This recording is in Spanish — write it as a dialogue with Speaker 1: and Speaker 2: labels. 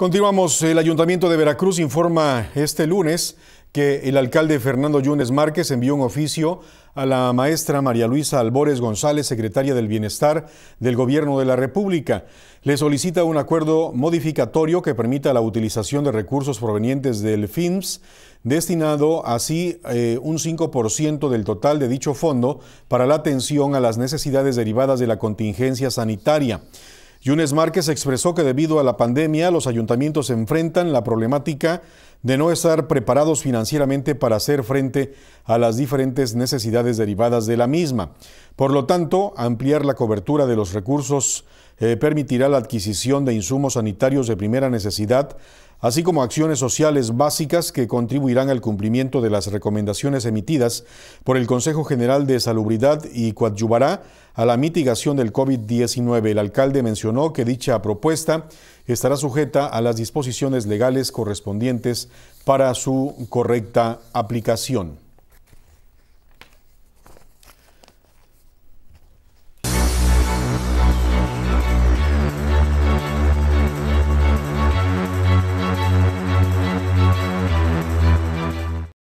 Speaker 1: Continuamos, el Ayuntamiento de Veracruz informa este lunes que el alcalde Fernando Yunes Márquez envió un oficio a la maestra María Luisa Albores González, secretaria del Bienestar del Gobierno de la República. Le solicita un acuerdo modificatorio que permita la utilización de recursos provenientes del FIMS, destinado así eh, un 5% del total de dicho fondo para la atención a las necesidades derivadas de la contingencia sanitaria. Yunes Márquez expresó que debido a la pandemia los ayuntamientos enfrentan la problemática de no estar preparados financieramente para hacer frente a las diferentes necesidades derivadas de la misma. Por lo tanto, ampliar la cobertura de los recursos eh, permitirá la adquisición de insumos sanitarios de primera necesidad, así como acciones sociales básicas que contribuirán al cumplimiento de las recomendaciones emitidas por el Consejo General de Salubridad y coadyuvará a la mitigación del COVID-19. El alcalde mencionó que dicha propuesta estará sujeta a las disposiciones legales correspondientes para su correcta aplicación.